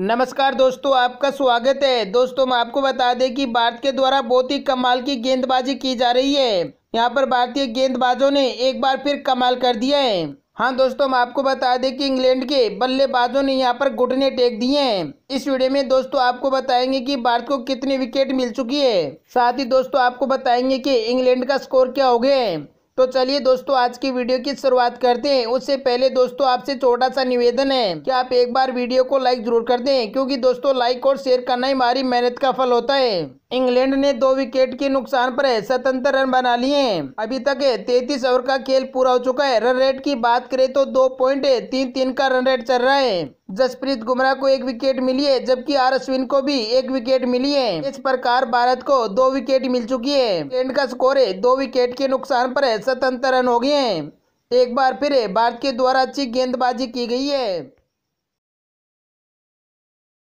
नमस्कार दोस्तों आपका स्वागत है दोस्तों मैं आपको बता दें कि भारत के द्वारा बहुत ही कमाल की गेंदबाजी की जा रही है यहाँ पर भारतीय गेंदबाजों ने एक बार फिर कमाल कर दिया है हाँ दोस्तों हम आपको बता दें कि इंग्लैंड के बल्लेबाजों ने यहाँ पर घुटने टेक दिए हैं इस वीडियो में दोस्तों आपको बताएंगे कि भारत को कितनी विकेट मिल चुकी है साथ ही दोस्तों आपको बताएंगे कि इंग्लैंड का स्कोर क्या हो गया है तो चलिए दोस्तों आज की वीडियो की शुरुआत करते हैं उससे पहले दोस्तों आपसे छोटा सा निवेदन है कि आप एक बार वीडियो को लाइक जरूर कर दें क्योंकि दोस्तों लाइक और शेयर करना ही हमारी मेहनत का फल होता है इंग्लैंड ने दो विकेट के नुकसान पर स्वतंत्र रन बना लिए अभी तक तैतीस ओवर का खेल पूरा हो चुका है रन रेट की बात करे तो दो पॉइंट तीन तीन का रन रेट चल रहा है जसप्रीत गुमराह को एक विकेट मिली है जबकि आर अश्विन को भी एक विकेट मिली है इस प्रकार भारत को दो विकेट मिल चुकी है इंग्लैंड का स्कोर है दो विकेट के नुकसान पर स्वतंत्र रन हो गए हैं एक बार फिर भारत के द्वारा अच्छी गेंदबाजी की गई है